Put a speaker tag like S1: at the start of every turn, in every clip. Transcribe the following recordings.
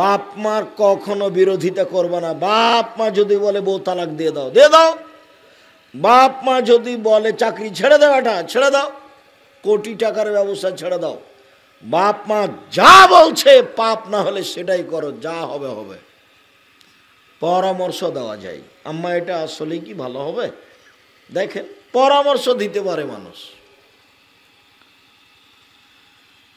S1: বাপ মার কখনো বিরোধিতা করবে না বাপ মা যদি বলে বউ তালাক দিয়ে দাও দিয়ে দাও বাপ মা যদি বলে চাকরি ছেড়ে দাও এটা ছেড়ে দাও কোটি টাকার ব্যবসা ছেড়ে দাও বাপ মা যা বলছে পাপ না হলে সেটাই করো যা হবে হবে পরামর্শ দেওয়া যায় আম্মা এটা আসলে কি ভালো হবে দেখেন পরামর্শ দিতে পারে মানুষ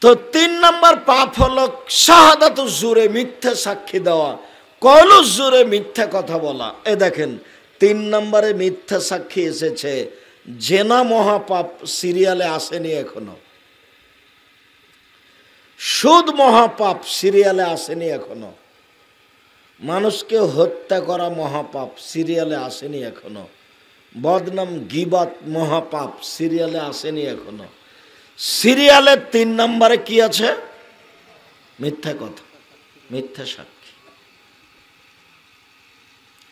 S1: তো তিন নম্বর পাপ হল শাহাদাত জুরে মিথ্যে সাক্ষী দেওয়া কলু জুরে মিথ্যে কথা বলা এ দেখেন তিন নম্বরে মিথ্যা সাক্ষী এসেছে জেনা মহাপাপ সিরিয়ালে আসেনি এখনো সুদ মহাপাপ সিরিয়ালে আসেনি এখনো মানুষকে হত্যা করা মহাপাপ সিরিয়ালে আসেনি এখনো বদনাম গিবাত মহাপাপ সিরিয়ালে আসেনি এখনো সিরিয়ালের তিন নম্বরে কি আছে মিথ্যা কথা মিথ্যা সাক্ষী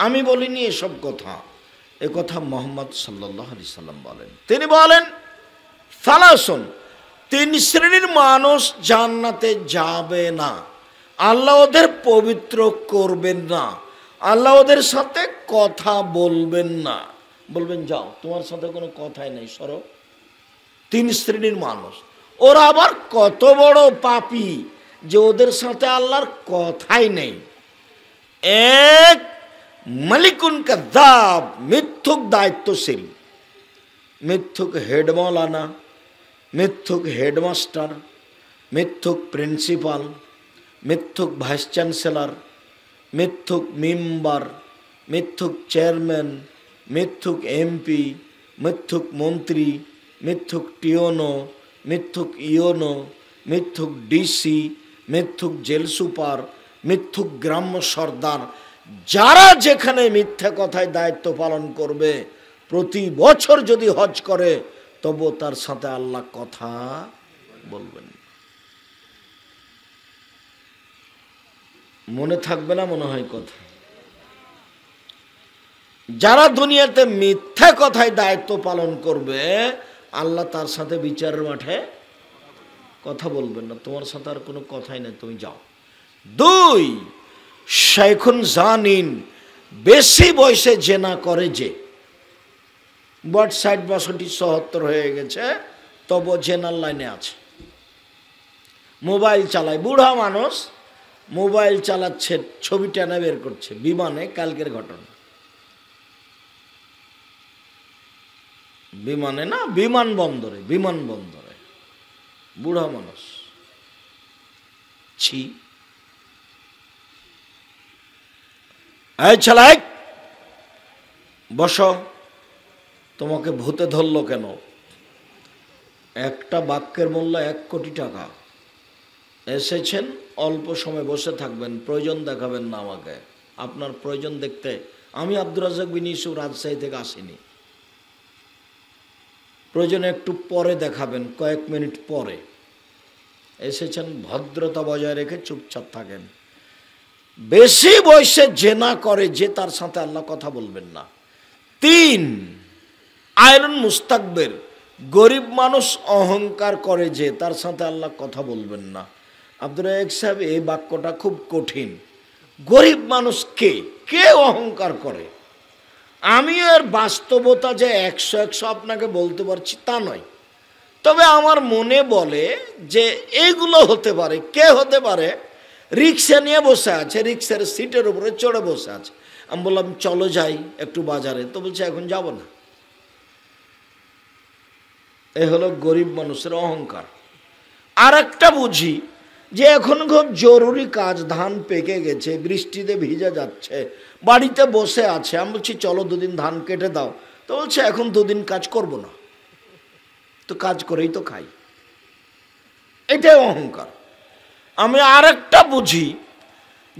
S1: আমি বলিনি এসব কথা এ কথা মোহাম্মদ সাল্লি সাল্লাম বলেন তিনি বলেন ফালাসন তিন শ্রেণীর মানুষ জান্নাতে যাবে না আল্লাহ ওদের পবিত্র করবেন না আল্লাহ ওদের সাথে কথা বলবেন না বলবেন যাও তোমার সাথে কোনো কথাই নেই সরব तीन श्रेणी मानुष और आबार कतो पापी जो उधर कथाई नहीं एक मलिकुन दाब मिथ्युक दायित्वशील मिथ्युक हेड मौलाना मिथ्युक हेडमास्टर मिथ्युक प्रिंसिपाल मिथ्युक भाइस चांसलर मिथ्युक मेम्बर मिथ्युक चेयरमैन मिथ्युक एमपी मिथ्युक मंत्री মিথ্যুক টিওনো মিথ্যুক ইওনো মিথ্যুক ডিসি মিথ্যুক জেল সুপার মিথ্যুক গ্রাম্য সর্দার যারা যেখানে মিথ্যে কথায় দায়িত্ব পালন করবে প্রতি বছর যদি হজ করে তবু তার সাথে আল্লাহ কথা বলবেন মনে থাকবে না মনে হয় কথা যারা দুনিয়াতে মিথ্যা কথায় দায়িত্ব পালন করবে আল্লাহ তার সাথে বিচারের মাঠে কথা বলবেন না তোমার সাথে আর কোনো কথাই নেই তুমি যাও দুই শেখুন জানিন বেশি বয়সে জেনা করে যে বট ষাট বাষট্টি সহত্তর হয়ে গেছে তব জেনার লাইনে আছে মোবাইল চালায় বুড়া মানুষ মোবাইল চালাচ্ছে ছবি টানা বের করছে বিমানে কালকের ঘটনা বিমানে না বিমানবন্দরে বিমানবন্দরে বুড়া মানুষ ছি এই বস তোমাকে ভূতে ধরলো কেন একটা বাক্যের মূল্য এক কোটি টাকা এসেছেন অল্প সময় বসে থাকবেন প্রয়োজন দেখাবেন না আমাকে আপনার প্রয়োজন দেখতে আমি আব্দুর রাজাক বিন ইসু রাজশাহী থেকে আসিনি প্রয়োজনে একটু পরে দেখাবেন কয়েক মিনিট পরে এসেছেন ভদ্রতা বজায় রেখে চুপচাপ থাকেন বেশি বয়সে যে না করে যে তার সাথে আল্লাহ কথা বলবেন না তিন আয়রন মুস্তাকবের গরিব মানুষ অহংকার করে যে তার সাথে আল্লাহ কথা বলবেন না আব্দুল রাজাক সাহেব এই বাক্যটা খুব কঠিন গরিব মানুষ কে কে অহংকার করে আমি এর বাস্তবতা যে একশো একশো আপনাকে বলতে পারছি তা নয় তবে আমার মনে বলে যে এইগুলো হতে পারে কে হতে পারে রিক্সা নিয়ে বসে আছে রিক্সার সিটের উপরে চড়ে বসে আছে আমি বললাম চলো যাই একটু বাজারে তো বলছে এখন যাব না এ হলো গরিব মানুষের অহংকার আর একটা বুঝি যে এখন খুব জরুরি কাজ ধান পেকে গেছে বৃষ্টিতে ভিজে যাচ্ছে বাড়িতে বসে আছে আমি বলছি চলো দুদিন ধান কেটে দাও তো বলছে এখন দুদিন কাজ করব না তো কাজ করেই তো খাই এটাই অহংকার আমি আরেকটা বুঝি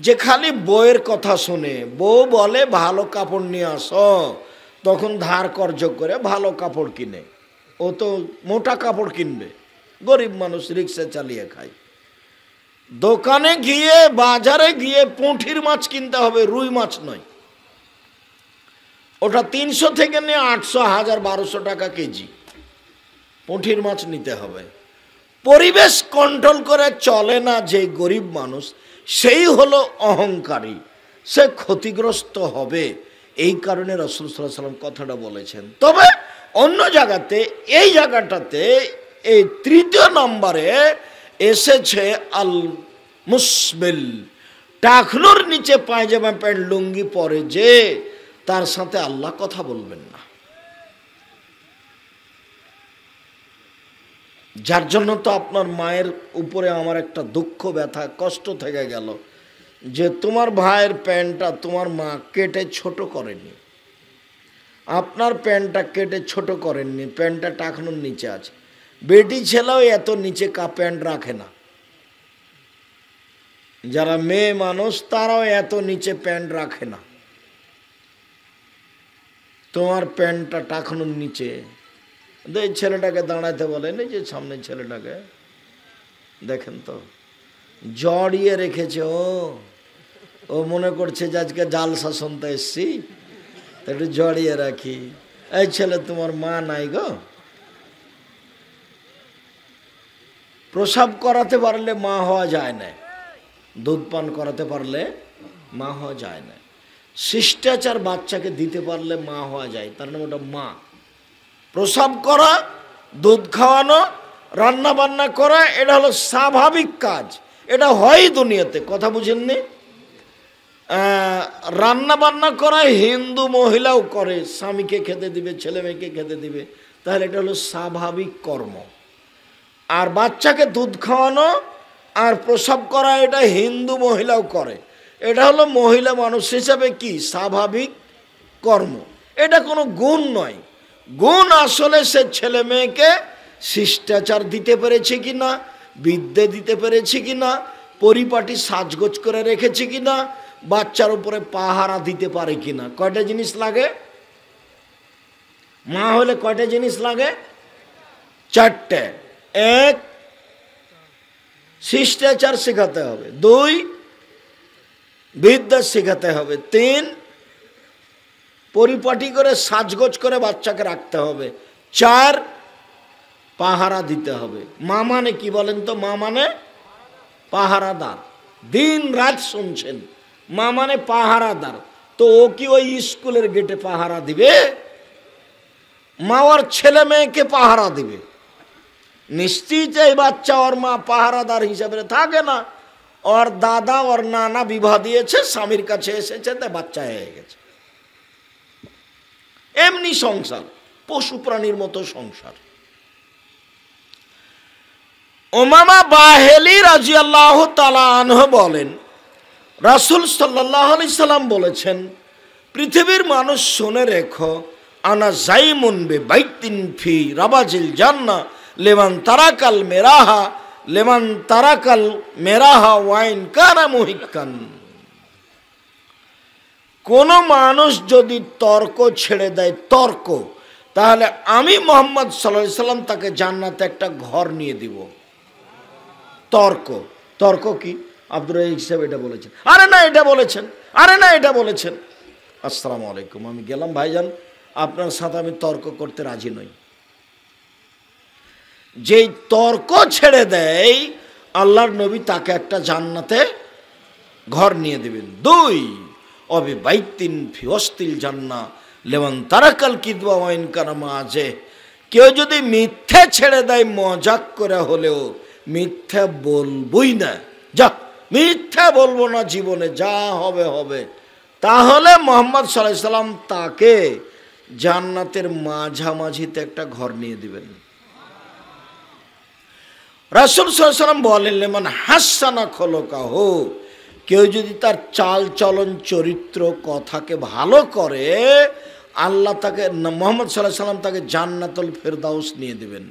S1: যে খালি বউয়ের কথা শুনে বউ বলে ভালো কাপড় নিয়ে আসো তখন ধার কর্য করে ভালো কাপড় কিনে ও তো মোটা কাপড় কিনবে গরিব মানুষ রিক্সা চালিয়ে খায় দোকানে গিয়ে বাজারে গিয়ে পুঁঠির মাছ কিনতে হবে রুই মাছ নয় ওটা তিনশো থেকে নিয়ে আটশো হাজার বারোশো টাকা কেজি পুঁঠির মাছ নিতে হবে পরিবেশ কন্ট্রোল করে চলে না যে গরিব মানুষ সেই হলো অহংকারী সে ক্ষতিগ্রস্ত হবে এই কারণে রসুল সাল্লাম কথাটা বলেছেন তবে অন্য জায়গাতে এই জায়গাটাতে এই তৃতীয় নম্বরে এসেছে আল মুসবিল টাকলোর নিচে পায়জামা প্যান্ট লুঙ্গি পরে যে তার সাথে আল্লাহ কথা বলবেন না যার জন্য তো আপনার মায়ের উপরে আমার একটা দুঃখ ব্যথা কষ্ট থেকে গেল যে তোমার ভাইয়ের প্যান্টটা তোমার মা কেটে ছোট করেনি আপনার প্যান্টটা কেটে ছোট করেননি প্যান্টটা টাকনোর নিচে আছে বেটি ছেলেও এত নিচে প্যান্ট রাখে না যারা মেয়ে মানুষ তারাও এত নিচে প্যান্ট রাখে না তোমার প্যান্টটা টাকানোর নিচে এই ছেলেটাকে দাঁড়াতে বলে নি যে সামনে ছেলেটাকে দেখেন তো জড়িয়ে রেখেছে ও ও মনে করছে যে আজকে জাল শাসনতে এসছি একটু জড়িয়ে রাখি এই ছেলে তোমার মা নাই গো প্রসাব করাতে পারলে মা হওয়া যায় না দুধ পান করাতে পারলে মা হওয়া যায় না শিষ্টাচার বাচ্চাকে দিতে পারলে মা হওয়া যায় তার নাম ওটা মা প্রসাব করা দুধ খাওয়ানো রান্না বান্না করা এটা হলো স্বাভাবিক কাজ এটা হয় দুনিয়াতে কথা বুঝেননি রান্না বান্না করা হিন্দু মহিলাও করে স্বামীকে খেতে দিবে ছেলে মেয়েকে খেতে দিবে তাহলে এটা হলো স্বাভাবিক কর্ম আর বাচ্চাকে দুধ খাওয়ানো আর প্রসব করা এটা হিন্দু মহিলাও করে এটা হলো মহিলা মানুষ হিসাবে কি স্বাভাবিক কর্ম এটা কোনো গুণ নয় গুণ আসলে সে ছেলে মেয়েকে শিষ্টাচার দিতে পেরেছে কি না বিদ্যে দিতে পেরেছে কি না পরিপাটি সাজগোজ করে রেখেছে কি না বাচ্চার উপরে পাহারা দিতে পারে কি না কয়টা জিনিস লাগে মা হলে কয়টা জিনিস লাগে চারটে এক শিষ্টাচার শেখাতে হবে দুই বিদ্যা শেখাতে হবে তিন পরিপাটি করে সাজগোজ করে বাচ্চাকে রাখতে হবে চার পাহারা দিতে হবে মা মানে কি বলেন তো মা মানে পাহারাদার দিন রাত শুনছেন মা মানে পাহারাদার তো ও কি ওই স্কুলের গেটে পাহারা দিবে মাওয়ার ছেলে মেয়েকে পাহারা দিবে নিশ্চিত এই বাচ্চা ওর মা পাহারাদার হিসাবে থাকে না ওর দাদা ওর নানা বিবাহ দিয়েছে স্বামীর কাছে এসেছে তাই বাচ্চা হয়ে গেছে এমনি সংসার পশু প্রাণীর মতো সংসার ওমামা বাহেলি রাজি আল্লাহ তালাহ বলেন রাসুল সাল্লাহ আলি সাল্লাম বলেছেন পৃথিবীর মানুষ শুনে রেখো আনা জাইমুন বে বাইতিন ফি রাবাজিল জান্না লেমান তারাকাল মেরাহা লেমান তারাকাল মেরাহা ওয়াইন কারা মহিকান কোন মানুষ যদি তর্ক ছেড়ে দেয় তর্ক তাহলে আমি মোহাম্মদ সাল্লা সাল্লাম তাকে জান্নাতে একটা ঘর নিয়ে দিব তর্ক তর্ক কি আব্দুর রাহিক সাহেব এটা বলেছেন আরে না এটা বলেছেন আরে না এটা বলেছেন আসসালামু আলাইকুম আমি গেলাম ভাইজান আপনার সাথে আমি তর্ক করতে রাজি নই যেই তর্ক ছেড়ে দেয় আল্লাহর নবী তাকে একটা জান্নাতে ঘর নিয়ে দেবেন দুই অবিবাইতিন ফিওস্তিল জান্না লেমন তারাকাল কিদবা ওয়াইন কারামা আছে কেউ যদি মিথ্যে ছেড়ে দেয় মজাক করে হলেও মিথ্যে বলবই না যা মিথ্যে বলবো না জীবনে যা হবে হবে তাহলে মোহাম্মদ সাল্লাহ সাল্লাম তাকে জান্নাতের মাঝামাঝিতে একটা ঘর নিয়ে দিবেন রাসুল সাল্লাম বলেন লেমন হাসানা হো কেউ যদি তার চাল চলন চরিত্র কথাকে ভালো করে আল্লাহ তাকে মোহাম্মদ সাল্লাহ সাল্লাম তাকে জান্নাতল ফেরদাউস নিয়ে দেবেন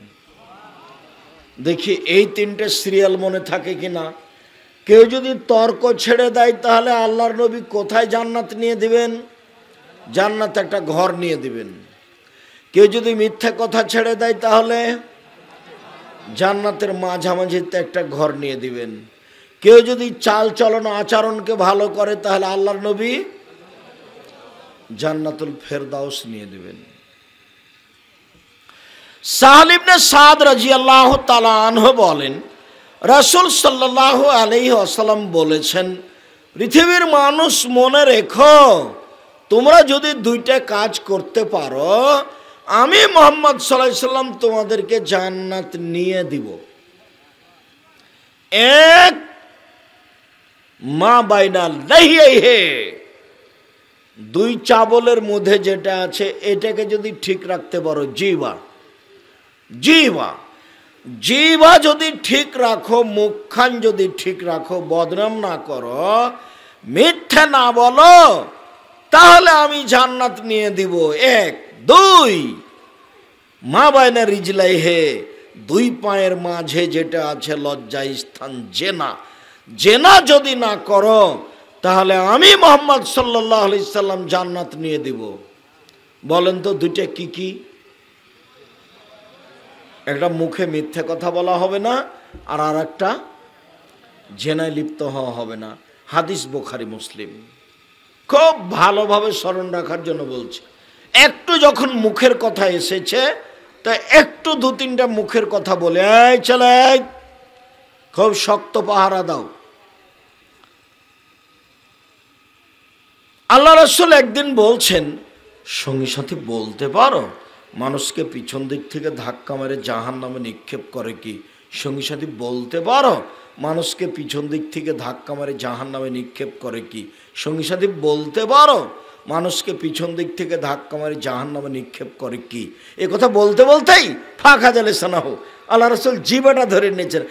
S1: দেখি এই তিনটে সিরিয়াল মনে থাকে কি না কেউ যদি তর্ক ছেড়ে দেয় তাহলে আল্লাহর নবী কোথায় জান্নাত নিয়ে দিবেন জান্নাত একটা ঘর নিয়ে দিবেন কেউ যদি মিথ্যা কথা ছেড়ে দেয় তাহলে জান্নাতের মাঝামাঝিতে একটা ঘর নিয়ে দিবেন কেউ যদি চাল চলন আচরণকে ভালো করে তাহলে আল্লাহর নবী জান্নাতুল ফেরদাউস নিয়ে দেবেন সাহলিবনে সাদ রাজি আল্লাহ তালাহ বলেন রাসূল সাল্লাহ আলি আসালাম বলেছেন পৃথিবীর মানুষ মনে রেখো তোমরা যদি দুইটা কাজ করতে পারো আমি মোহাম্মদ সাল্লাহ সাল্লাম তোমাদেরকে জান্নাত নিয়ে দিব এক মা বাইনা লাহিয়াই হে দুই চাবলের মধ্যে যেটা আছে এটাকে যদি ঠিক রাখতে পারো জিবা জিবা জিবা যদি ঠিক রাখো মুখখান যদি ঠিক রাখো বদনাম না করো মিথ্যে না বলো তাহলে আমি জান্নাত নিয়ে দিব এক দুই মা বায়না রিজলাই হে দুই পায়ের মাঝে যেটা আছে লজ্জা স্থান জেনা জেনা যদি না কর তাহলে আমি মোহাম্মদ সাল্লাহ সাল্লাম জান্নাত নিয়ে দিব বলেন তো দুইটা কি কি একটা মুখে মিথ্যে কথা বলা হবে না আর আর একটা জেনায় লিপ্ত হওয়া হবে না হাদিস বোখারি মুসলিম খুব ভালোভাবে স্মরণ রাখার জন্য বলছে একটু যখন মুখের কথা এসেছে তা একটু দু তিনটা মুখের কথা বলে এই চলে খুব শক্ত পাহারা দাও আল্লাহ রসুল একদিন বলছেন সঙ্গী সাথে বলতে পারো মানুষকে পিছন দিক থেকে ধাক্কা মেরে জাহান নামে নিক্ষেপ করে কি সঙ্গী সাথী বলতে পারো মানুষকে পিছন দিক থেকে ধাক্কা মারে জাহান নামে নিক্ষেপ করে কি সঙ্গী সাথী বলতে পারো মানুষকে পিছন দিক থেকে ধাক্কা মারি জাহান নামে নিক্ষেপ করে কি এ কথা বলতে বলতেই ফাঁকা জালে সানাহ আল্লাহ রসুল জীবাটা ধরে নিয়েছেন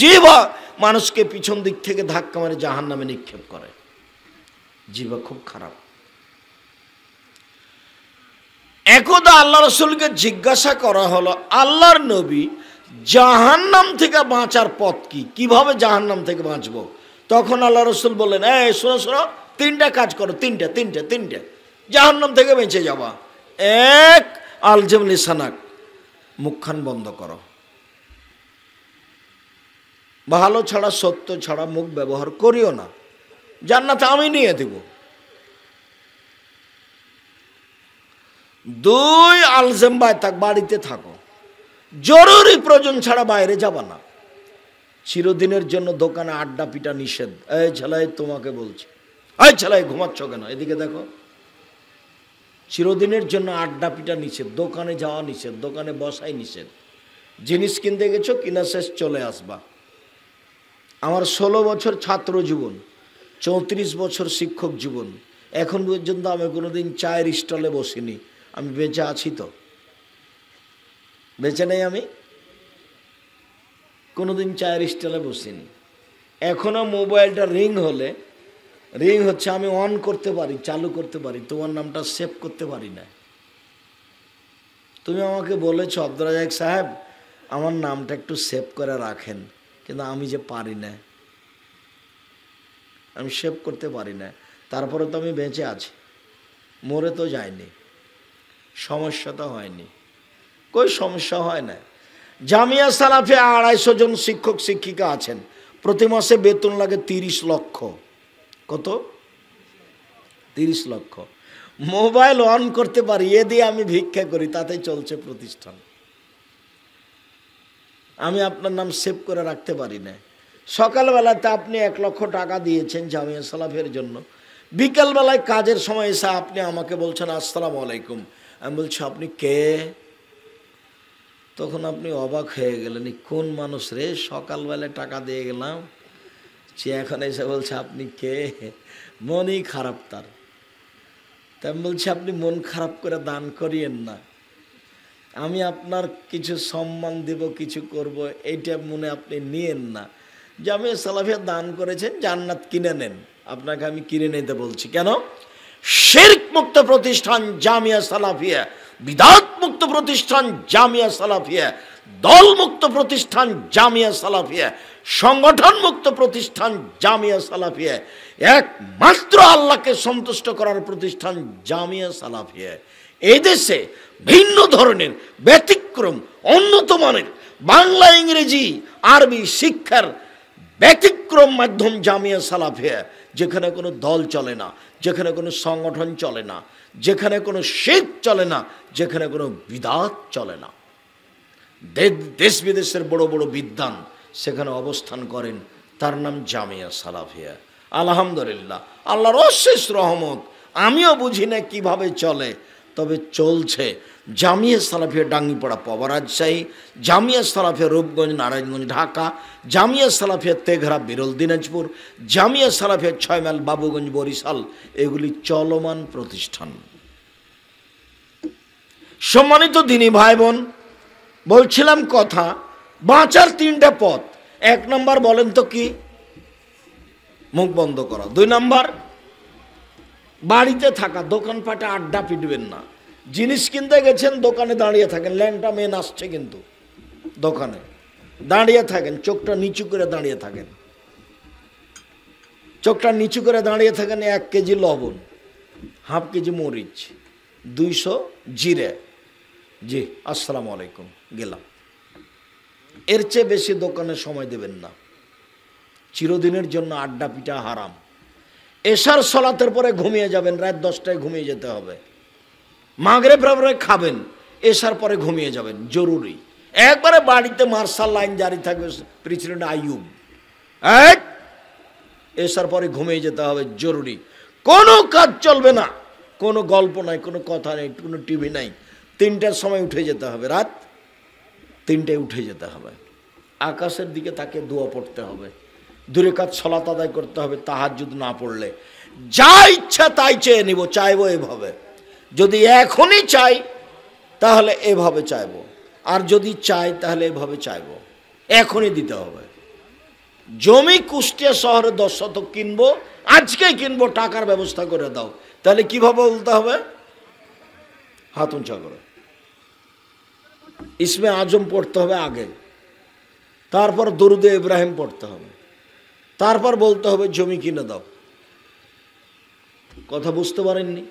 S1: জীব মানুষকে পিছন দিক থেকে ধাক্কা মারি জাহান নামে নিক্ষেপ করে জীবা খুব খারাপ একদা আল্লাহ রসুলকে জিজ্ঞাসা করা হলো আল্লাহর নবী জাহান্নাম থেকে বাঁচার পথ কি কিভাবে জাহান্নাম থেকে বাঁচবো তখন আল্লাহ রসুল বললেন এ শোনো শোনো তিনটা কাজ করো তিনটা তিনটা তিনটা জাহান্নাম থেকে বেঁচে যাওয়া এক আলজেম লিসানাক মুখখান বন্ধ করো ভালো ছাড়া সত্য ছাড়া মুখ ব্যবহার করিও না জান্নাতে আমি নিয়ে দেব দুই আলজেম বাই থাক বাড়িতে থাকো জরুরি প্রয়োজন ছাড়া বাইরে যাবা না চিরদিনের জন্য দোকানে আড্ডা পিটা নিষেধ এই ছেলাই তোমাকে বলছি এই ছেলাই ঘুমাচ্ছ কেন এদিকে দেখো চিরদিনের জন্য আড্ডা পিটা নিষেধ দোকানে যাওয়া নিষেধ দোকানে বসাই নিষেধ জিনিস কিনতে গেছো কিনা শেষ চলে আসবা আমার ষোলো বছর ছাত্র জীবন চৌত্রিশ বছর শিক্ষক জীবন এখন পর্যন্ত আমি কোনো দিন চায়ের স্টলে বসিনি আমি বেঁচে আছি তো বেঁচে নেই আমি কোনোদিন চায়ের স্টলে বসিনি এখনও মোবাইলটা রিং হলে রিং হচ্ছে আমি অন করতে পারি চালু করতে পারি তোমার নামটা সেভ করতে পারি না তুমি আমাকে বলেছ আব্দুরাজাক সাহেব আমার নামটা একটু সেভ করে রাখেন কিন্তু আমি যে পারি না আমি সেভ করতে পারি না তারপরে তো আমি বেঁচে আছি মরে তো যায়নি সমস্যা তো হয়নি কই সমস্যা হয় না জামিয়া সালাফে আড়াইশো জন শিক্ষক শিক্ষিকা আছেন প্রতি মাসে বেতন লাগে তিরিশ লক্ষ কত তিরিশ লক্ষ মোবাইল অন করতে পারি এ দিয়ে আমি ভিক্ষা করি তাতে চলছে প্রতিষ্ঠান আমি আপনার নাম সেভ করে রাখতে পারি না সকালবেলাতে আপনি এক লক্ষ টাকা দিয়েছেন জামিয়া সালাফের জন্য বিকালবেলায় কাজের সময় এসে আপনি আমাকে বলছেন আসসালামু আলাইকুম আমি বলছি আপনি কে তখন আপনি অবাক হয়ে গেলেন কোন মানুষ রে সকালবেলা টাকা দিয়ে গেলাম সে এখন এসে বলছে আপনি কে মনই খারাপ তার তাই বলছে আপনি মন খারাপ করে দান করিয়েন না আমি আপনার কিছু সম্মান দেব কিছু করব এইটা মনে আপনি নিয়েন না যে আমি সালাফিয়া দান করেছেন জান্নাত কিনে নেন আপনাকে আমি কিনে নিতে বলছি কেন শেরক মুক্ত প্রতিষ্ঠান জামিয়া সালাফিয়া বিদাত মুক্ত প্রতিষ্ঠান জামিয়া সালাফিয়া দল মুক্ত প্রতিষ্ঠান জামিয়া সালাফিয়া সংগঠন মুক্ত প্রতিষ্ঠান জামিয়া সালাফিয়া একমাত্র আল্লাহকে সন্তুষ্ট করার প্রতিষ্ঠান জামিয়া সালাফিয়া এদেশে ভিন্ন ধরনের ব্যতিক্রম উন্নত মানের বাংলা ইংরেজি আরবি শিক্ষার ব্যতিক্রম মাধ্যম জামিয়া সালাফিয়া যেখানে কোনো দল চলে না যেখানে কোনো সংগঠন চলে না যেখানে কোনো শেখ চলে না যেখানে কোনো বিদাত চলে না দেশ বিদেশের বড় বড় বিদ্যান সেখানে অবস্থান করেন তার নাম জামিয়া সালাফিয়া আলহামদুলিল্লাহ আল্লাহর অশেষ রহমত আমিও বুঝি না কীভাবে চলে তবে চলছে জামিয়া সালাফিয়া ডাঙ্গিপাড়া পাবা রাজশাহী জামিয়া সালাফিয়া রূপগঞ্জ নারায়ণগঞ্জ ঢাকা জামিয়া সালাফিয়া তেঘরা বিরল দিনাজপুর জামিয়া সালাফিয়া ছয়মাইল বাবুগঞ্জ বরিশাল এগুলি চলমান প্রতিষ্ঠান সম্মানিত দিনী ভাই বোন বলছিলাম কথা বাঁচার তিনটা পথ এক নম্বর বলেন তো কি মুখ বন্ধ করা দুই নম্বর বাড়িতে থাকা দোকানপাটে আড্ডা পিটবেন না জিনিস কিনতে গেছেন দোকানে দাঁড়িয়ে থাকেন ল্যাংটা মেন আসছে কিন্তু দোকানে দাঁড়িয়ে থাকেন চোখটা নিচু করে দাঁড়িয়ে থাকেন চোখটা নিচু করে দাঁড়িয়ে থাকেন এক কেজি লবণ হাফ কেজি মরিচ দুইশো জিরে জি আসসালামু আলাইকুম গেলাম এর চেয়ে বেশি দোকানে সময় দেবেন না চিরদিনের জন্য আড্ডা পিঠা হারাম এশার সলাতের পরে ঘুমিয়ে যাবেন রাত দশটায় ঘুমিয়ে যেতে হবে মাগরে ব্রাবরে খাবেন এসার পরে ঘুমিয়ে যাবেন জরুরি একবারে বাড়িতে মার্শাল লাইন জারি থাকবে প্রেসিডেন্ট আইয়ুব এক এসার পরে ঘুমিয়ে যেতে হবে জরুরি কোনো কাজ চলবে না কোনো গল্প নাই কোনো কথা নেই কোনো টিভি নাই তিনটার সময় উঠে যেতে হবে রাত তিনটায় উঠে যেতে হবে আকাশের দিকে তাকে দোয়া পড়তে হবে দূরে কাজ সলাত আদায় করতে হবে তাহার যদি না পড়লে যা ইচ্ছা তাই চেয়ে নিব চাইবো এভাবে যদি এখনই চাই তাহলে এভাবে চাইব আর যদি চাই তাহলে এভাবে চাইব এখনই দিতে হবে জমি কুষ্টিয়া শহরে দশ শতক কিনবো আজকেই কিনবো টাকার ব্যবস্থা করে দাও তাহলে কিভাবে বলতে হবে হাত উঁচা করে ইসমে আজম পড়তে হবে আগে তারপর দরুদে ইব্রাহিম পড়তে হবে তারপর বলতে হবে জমি কিনে দাও কথা বুঝতে পারেননি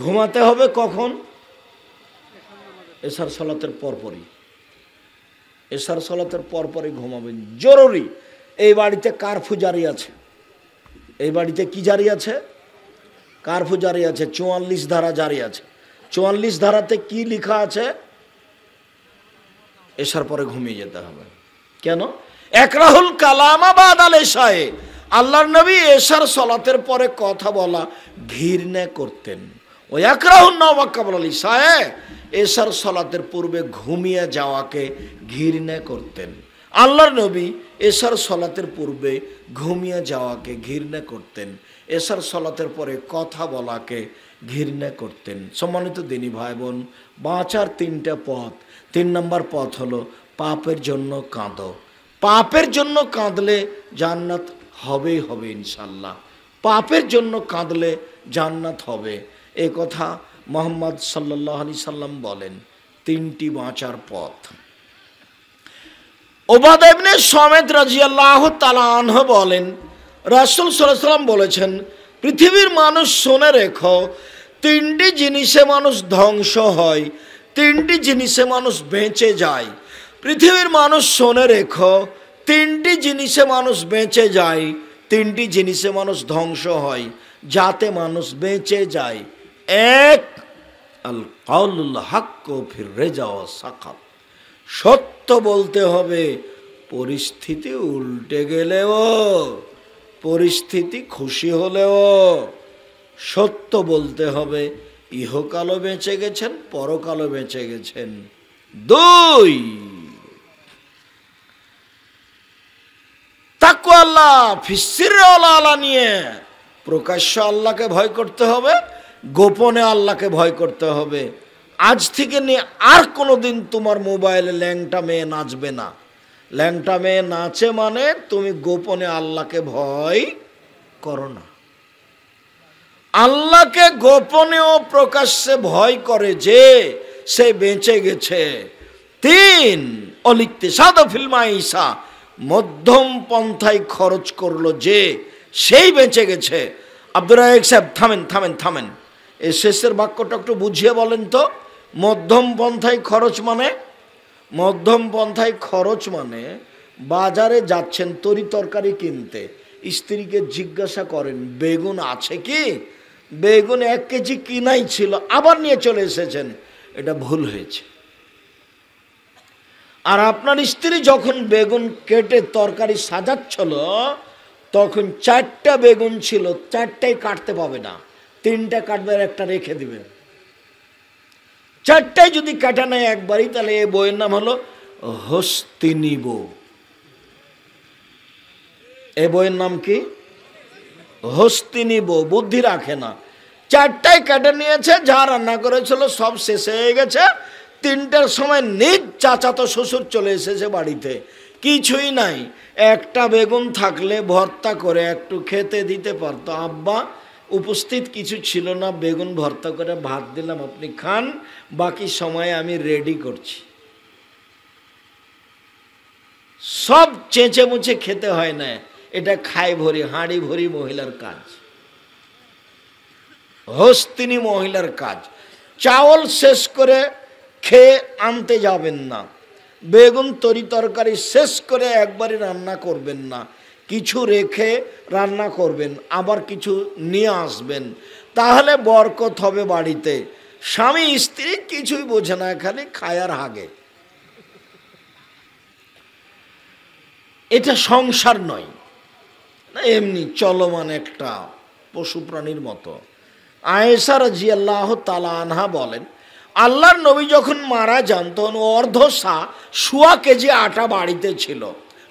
S1: ঘুমাতে হবে কখন এসার সলাতের পরপরই এসার সলাতের পরপরই ঘুমাবেন জরুরি এই বাড়িতে কারফু জারি আছে এই বাড়িতে কি জারি আছে কারফু জারি আছে চুয়াল্লিশ ধারা জারি আছে চুয়াল্লিশ ধারাতে কি লেখা আছে এসার পরে ঘুমিয়ে যেতে হবে কেন একরাহুল কালামাবাদ আল এসায় আল্লাহর নবী এসার সলাতের পরে কথা বলা ঘৃণে করতেন ও একরাহুন নওয়াক্কাবল আলী সাহে এসার সলাতের পূর্বে ঘুমিয়ে যাওয়াকে ঘৃণা করতেন আল্লাহর নবী এসার সলাতের পূর্বে ঘুমিয়ে যাওয়াকে ঘৃণা করতেন এসার সলাতের পরে কথা বলাকে ঘৃণা করতেন সম্মানিত দিনী ভাই বোন বাঁচার তিনটা পথ তিন নম্বর পথ হলো পাপের জন্য কাঁদো পাপের জন্য কাঁদলে জান্নাত হবেই হবে ইনশাল্লাহ পাপের জন্য কাঁদলে জান্নাত হবে এ কথা মোহাম্মদ সাল্লাহ আলি সাল্লাম বলেন তিনটি বাঁচার পথ ওবাদেবনে এমনি সমেত রাজিয়াল্লাহ তালাহ বলেন রাসুল সাল্লাম বলেছেন পৃথিবীর মানুষ শুনে রেখো তিনটি জিনিসে মানুষ ধ্বংস হয় তিনটি জিনিসে মানুষ বেঁচে যায় পৃথিবীর মানুষ শুনে রেখো তিনটি জিনিসে মানুষ বেঁচে যায় তিনটি জিনিসে মানুষ ধ্বংস হয় যাতে মানুষ বেঁচে যায় এক আল কাউল হাক্য ফিরে যাওয়া সাকাল সত্য বলতে হবে পরিস্থিতি উল্টে গেলেও পরিস্থিতি খুশি হলেও সত্য বলতে হবে ইহকালও বেঁচে গেছেন পরকালও বেঁচে গেছেন দুই তাকু আল্লাহ ফিসির আল্লাহ নিয়ে প্রকাশ্য আল্লাহকে ভয় করতে হবে গোপনে আল্লাহকে ভয় করতে হবে আজ থেকে নিয়ে আর কোনো দিন তোমার মোবাইলে ল্যাংটা মেয়ে নাচবে না ল্যাংটা মেয়ে নাচে মানে তুমি গোপনে আল্লাহকে ভয় করো না আল্লাহকে গোপনেও প্রকাশ্যে ভয় করে যে সে বেঁচে গেছে তিন অলিখতে সাদা ফিল্মা ইসা মধ্যম পন্থায় খরচ করলো যে সেই বেঁচে গেছে আব্দুল রায়েক সাহেব থামেন থামেন থামেন এই শেষের বাক্যটা একটু বুঝিয়ে বলেন তো মধ্যম পন্থায় খরচ মানে মধ্যম পন্থায় খরচ মানে বাজারে যাচ্ছেন তরি তরকারি কিনতে স্ত্রীকে জিজ্ঞাসা করেন বেগুন আছে কি বেগুন এক কেজি কিনাই ছিল আবার নিয়ে চলে এসেছেন এটা ভুল হয়েছে আর আপনার স্ত্রী যখন বেগুন কেটে তরকারি সাজাচ্ছিল তখন চারটা বেগুন ছিল চারটাই কাটতে পাবে না তিনটা কাটবে একটা রেখে দিবে চারটায় যদি কাটা নেয় একবারই তাহলে এই বইয়ের নাম হলো হস্তিনী বউ এ বইয়ের নাম কি হস্তিনী বউ বুদ্ধি রাখে না চারটায় কেটে নিয়েছে যা রান্না করেছিল সব শেষ হয়ে গেছে তিনটার সময় নিজ চাচাতো শ্বশুর চলে এসেছে বাড়িতে কিছুই নাই একটা বেগুন থাকলে ভর্তা করে একটু খেতে দিতে পারতো আব্বা উপস্থিত কিছু ছিল না বেগুন ভর্তা করে ভাত দিলাম আপনি খান বাকি সময়ে আমি রেডি করছি সব চেঁচে মুচে খেতে হয় না এটা খায় ভরি হাঁড়ি ভরি মহিলার কাজ হস্তিনী মহিলার কাজ চাওল শেষ করে খেয়ে আনতে যাবেন না বেগুন তরি তরকারি শেষ করে একবারই রান্না করবেন না কিছু রেখে রান্না করবেন আবার কিছু নিয়ে আসবেন তাহলে বরকত হবে বাড়িতে স্বামী স্ত্রী কিছুই বোঝে না এখানে খায়ার হাগে এটা সংসার নয় না এমনি চলমান একটা পশু প্রাণীর মতো আয়েসার জিয়াল্লাহ আল্লাহ তালা আনহা বলেন আল্লাহর নবী যখন মারা যান তখন অর্ধ সা শুয়া কেজি আটা বাড়িতে ছিল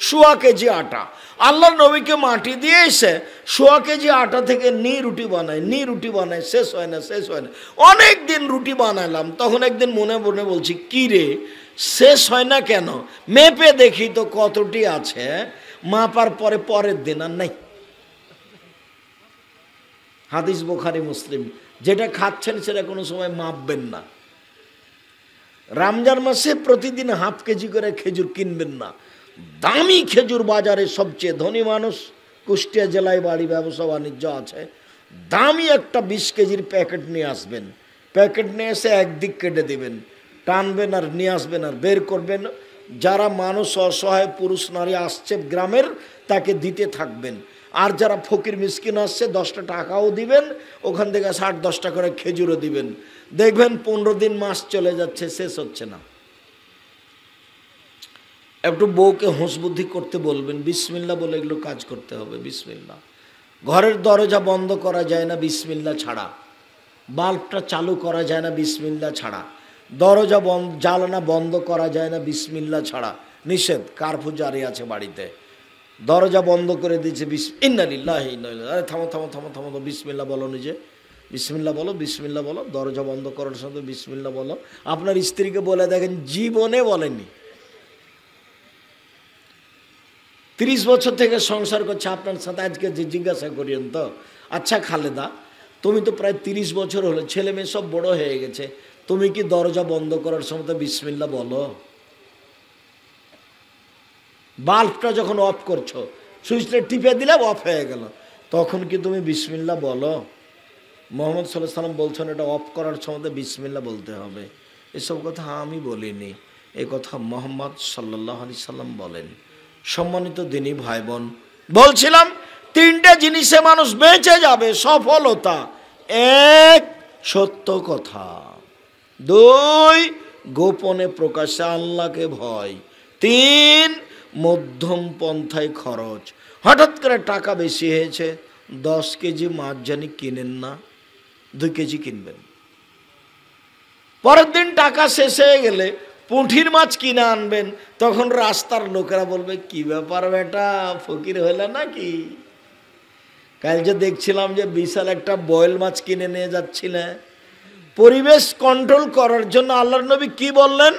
S1: সোয়া কেজি আটা আল্লাহ নবীকে মাটি দিয়ে এসে সোয়া কেজি আটা থেকে নি রুটি বানায় নি রুটি বানায় শেষ হয় না শেষ হয় না অনেক দিন রুটি বানালাম তখন একদিন মনে মনে বলছি কিরে রে শেষ হয় না কেন মেপে দেখি তো কতটি আছে মাপার পরে পরের দিন আর নাই হাদিস বোখারি মুসলিম যেটা খাচ্ছেন সেটা কোনো সময় মাপবেন না রমজান মাসে প্রতিদিন হাফ কেজি করে খেজুর কিনবেন না দামি খেজুর বাজারে সবচেয়ে ধনী মানুষ কুষ্টিয়া জেলায় বাড়ি ব্যবসা বাণিজ্য আছে দামি একটা বিশ কেজির প্যাকেট নিয়ে আসবেন প্যাকেট নিয়ে এসে একদিক কেটে দেবেন টানবেন আর নিয়ে আসবেন আর বের করবেন যারা মানুষ অসহায় পুরুষ নারী আসছে গ্রামের তাকে দিতে থাকবেন আর যারা ফকির মিসকিন আসছে দশটা টাকাও দিবেন ওখান থেকে ষাট দশটা করে খেজুরও দিবেন দেখবেন পনেরো দিন মাস চলে যাচ্ছে শেষ হচ্ছে না একটু বউকে বুদ্ধি করতে বলবেন বিসমিল্লা বলে এগুলো কাজ করতে হবে বিসমিল্লা ঘরের দরজা বন্ধ করা যায় না বিসমিল্লা ছাড়া বাল্বটা চালু করা যায় না বিসমিল্লা ছাড়া দরজা বন্ধ জ্বালানা বন্ধ করা যায় না বিসমিল্লা ছাড়া নিষেধ কার্ফু জারি আছে বাড়িতে দরজা বন্ধ করে দিয়েছে বিস ইন্নালিল্লাহ আরে থামো থামো থামো থামো বিসমিল্লা বলো নিজে বিসমিল্লা বলো বিসমিল্লা বলো দরজা বন্ধ করার সাথে বিসমিল্লা বলো আপনার স্ত্রীকে বলে দেখেন জীবনে বলেনি তিরিশ বছর থেকে সংসার করছে আপনার সাথে আজকে যে জিজ্ঞাসা করিয়েন তো আচ্ছা খালেদা তুমি তো প্রায় তিরিশ বছর হলো ছেলে মেয়ে সব বড় হয়ে গেছে তুমি কি দরজা বন্ধ করার সময় তো বিসমিল্লা বলো বাল্বটা যখন অফ করছো সুইচটা টিপে দিলে অফ হয়ে গেল তখন কি তুমি বিসমিল্লা বলো মোহাম্মদ সাল্লাহ সাল্লাম বলছেন এটা অফ করার সময় বিসমিল্লা বলতে হবে এসব কথা আমি বলিনি এ কথা মোহাম্মদ সাল্লাহ আলি সাল্লাম বলেন সম্মানিত দিনী ভাই বোন বলছিলাম তিনটে জিনিসে মানুষ বেঁচে যাবে সফলতা এক সত্য কথা দুই গোপনে প্রকাশে আল্লাহকে ভয় তিন মধ্যম পন্থায় খরচ হঠাৎ করে টাকা বেশি হয়েছে দশ কেজি মাছ জানি কিনেন না দুই কেজি কিনবেন পরের দিন টাকা শেষ হয়ে গেলে পুঁঠির মাছ কিনে আনবেন তখন রাস্তার লোকেরা বলবে কি ব্যাপার বেটা ফকির হইলে নাকি কাল যে দেখছিলাম যে বিশাল একটা বয়েল মাছ কিনে নিয়ে যাচ্ছিলে পরিবেশ কন্ট্রোল করার জন্য আল্লাহর নবী কি বললেন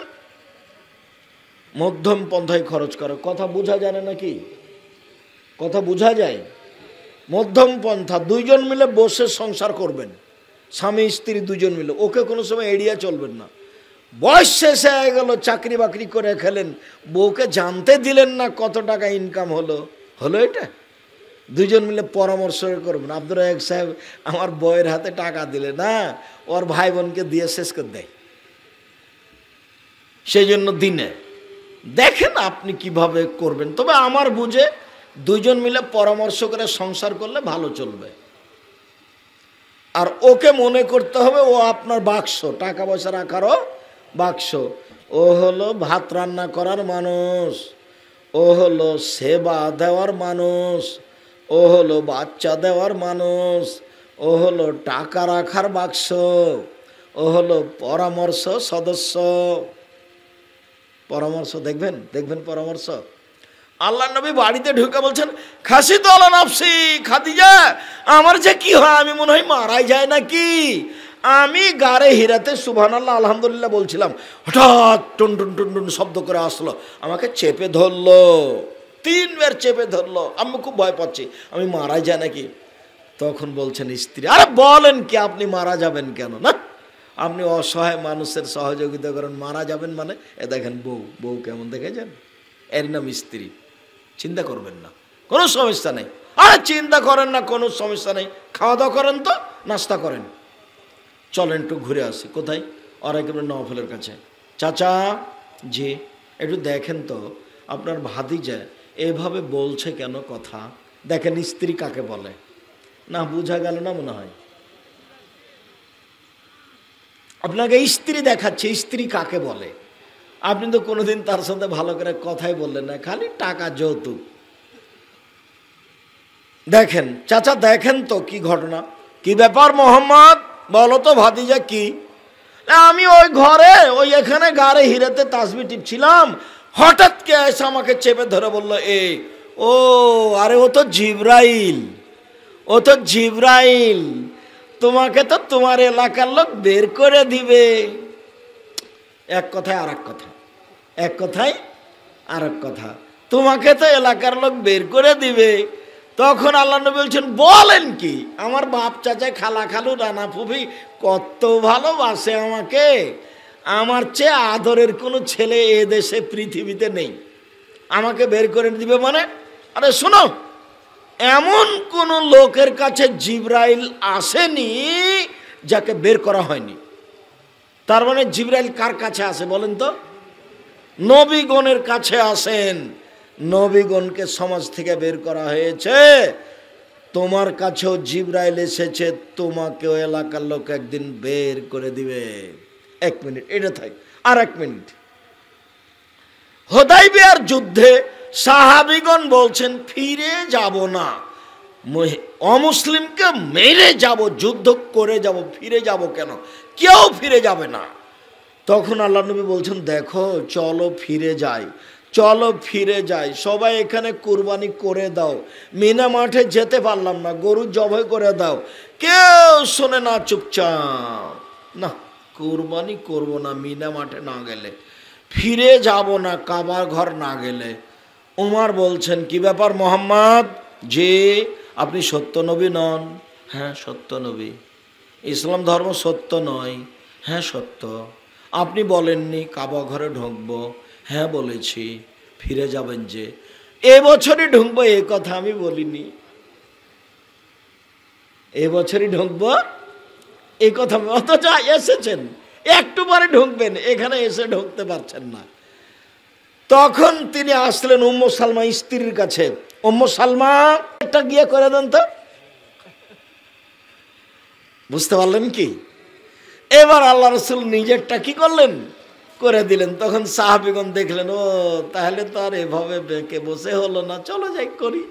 S1: মধ্যম পন্থায় খরচ করো কথা বোঝা যায় না নাকি কথা বোঝা যায় মধ্যম পন্থা দুইজন মিলে বসে সংসার করবেন স্বামী স্ত্রী দুজন মিলে ওকে কোনো সময় এড়িয়ে চলবেন না বয়স শেষ হয়ে গেল চাকরি বাকরি করে খেলেন বউকে জানতে দিলেন না কত টাকা ইনকাম হলো হলো এটা দুজন মিলে পরামর্শ করবেন আব্দুর রাহেক সাহেব আমার বয়ের হাতে টাকা দিলে না ওর ভাই বোনকে দিয়ে শেষ করে দেয় সেই জন্য দিনে দেখেন আপনি কিভাবে করবেন তবে আমার বুঝে দুজন মিলে পরামর্শ করে সংসার করলে ভালো চলবে আর ওকে মনে করতে হবে ও আপনার বাক্স টাকা পয়সা রাখারও বাক্স ও হলো ভাত রান্না করার মানুষ ও হলো সেবা দেওয়ার মানুষ ও হলো বাচ্চা দেওয়ার মানুষ ও হলো টাকা রাখার বাক্স ও হলো পরামর্শ সদস্য পরামর্শ দেখবেন দেখবেন পরামর্শ আল্লাহ নবী বাড়িতে ঢুকে বলছেন খাসি তো আল্লাহ নাফসি খাদিজা আমার যে কি হয় আমি মনে হয় মারাই যায় নাকি আমি গাড়ে হিরাতে সুবহানাল্লাহ আলহামদুলিল্লাহ বলছিলাম হঠাৎ টুন টুন টুন টুন শব্দ করে আসলো আমাকে চেপে ধরলো তিনবার চেপে ধরলো আমি খুব ভয় পাচ্ছি আমি মারা যায় নাকি তখন বলছেন স্ত্রী আরে বলেন কি আপনি মারা যাবেন কেন না আপনি অসহায় মানুষের সহযোগিতা করেন মারা যাবেন মানে এ দেখেন বউ বউ কেমন দেখে যান এর নাম স্ত্রী চিন্তা করবেন না কোনো সমস্যা নেই আরে চিন্তা করেন না কোনো সমস্যা নেই খাওয়া দাওয়া করেন তো নাস্তা করেন চলেন একটু ঘুরে আসি কোথায় ওরা একেবারে নওফলের কাছে চাচা জি একটু দেখেন তো আপনার যে এভাবে বলছে কেন কথা দেখেন স্ত্রী কাকে বলে না বোঝা গেল না মনে হয় আপনাকে স্ত্রী দেখাচ্ছে স্ত্রী কাকে বলে আপনি তো কোনোদিন তার সাথে ভালো করে কথাই বললেন না খালি টাকা যৌতুক দেখেন চাচা দেখেন তো কি ঘটনা কি ব্যাপার মোহাম্মদ বলো তো ভাতিজা কি আমি ওই ঘরে ওই এখানে গাড়ে হিরেতে তাসবি টিপছিলাম হঠাৎ কে এসে আমাকে চেপে ধরে বলল এ ও আরে ও তো জিব্রাইল ও তো জিব্রাইল তোমাকে তো তোমার এলাকার লোক বের করে দিবে এক কথায় আর কথা এক কথায় আর কথা তোমাকে তো এলাকার লোক বের করে দিবে তখন আল্লাহ নবী বলছেন বলেন কি আমার বাপ চাচা খালা খালু রানা ফুফি কত ভালোবাসে আমাকে আমার চেয়ে আদরের কোনো ছেলে এ দেশে পৃথিবীতে নেই আমাকে বের করে দিবে মানে আরে শোনো এমন কোন লোকের কাছে জিব্রাইল আসেনি যাকে বের করা হয়নি তার মানে জিব্রাইল কার কাছে আসে বলেন তো নবীগণের কাছে আসেন নবীগণকে সমাজ থেকে বের করা হয়েছে তোমার কাছেও জিব্রাইল এসেছে তোমাকেও এলাকার লোক একদিন বের করে দিবে এক মিনিট এটা থাক আর এক মিনিট হোদাইবিয়ার যুদ্ধে সাহাবিগণ বলছেন ফিরে যাব না অমুসলিমকে মেরে যাব যুদ্ধ করে যাব ফিরে যাব কেন কেউ ফিরে যাবে না তখন আল্লাহ নবী বলছেন দেখো চলো ফিরে যায় চলো ফিরে যাই সবাই এখানে কুরবানি করে দাও মিনা মাঠে যেতে পারলাম না গরু জবাই করে দাও কেউ শোনে না চুপচাপ না কুরবানি করব না মিনা মাঠে না গেলে ফিরে যাব না কাবার ঘর না গেলে উমার বলছেন কি ব্যাপার মোহাম্মদ যে আপনি সত্য নবী নন হ্যাঁ সত্য নবী ইসলাম ধর্ম সত্য নয় হ্যাঁ সত্য আপনি বলেননি কাবা ঘরে ঢুকবো হ্যাঁ বলেছি ফিরে যাবেন যে এবছরই ঢুকবো এ কথা আমি বলিনি এবছরই ঢুকবো এ কথা অথচ এসেছেন একটু পরে ঢুকবেন এখানে এসে ঢুকতে পারছেন না তখন তিনি আসলেন উম্ম সালমা স্ত্রীর কাছে উম্ম সালমা একটা গিয়ে করে দেন তো বুঝতে পারলেন কি এবার আল্লাহ রসুল নিজেরটা কি করলেন করে দিলেন তখন সাহাবিগণ দেখলেন ও তাহলে তো আর এভাবে বেঁকে বসে হলো না চলো যাই করি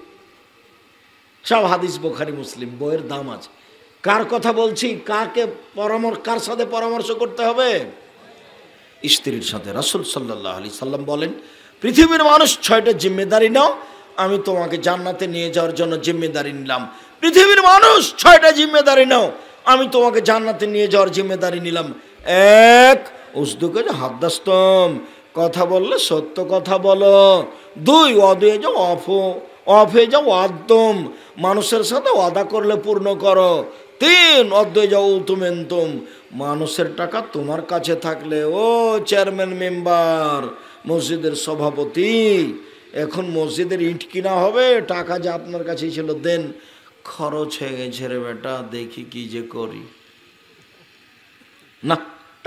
S1: সব হাদিস বোখারি মুসলিম বইয়ের দাম আছে কার কথা বলছি কাকে পরামর্শ কার সাথে পরামর্শ করতে হবে স্ত্রীর সাথে রাসুল সাল্লাহ আলি সাল্লাম বলেন পৃথিবীর মানুষ ছয়টা জিম্মেদারি নাও আমি তোমাকে জান্নাতে নিয়ে যাওয়ার জন্য জিম্মেদারি নিলাম পৃথিবীর মানুষ ছয়টা জিম্মেদারি নাও আমি তোমাকে জান্নাতে নিয়ে যাওয়ার জিম্মেদারি নিলাম এক উসদুকে যে হাদ্দাস্তম কথা বললে সত্য কথা বলো দুই অদয়ে যাও অফ অফে যাও আদম মানুষের সাথে অদা করলে পূর্ণ করো তিন অদ্বয় যাও তুমেন্তুম মানুষের টাকা তোমার কাছে থাকলে ও চেয়ারম্যান মেম্বার মসজিদের সভাপতি এখন মসজিদের ইট কিনা হবে টাকা যা আপনার কাছে ছিল দেন খরচ হয়ে গেছে রে বেটা দেখি কি যে করি না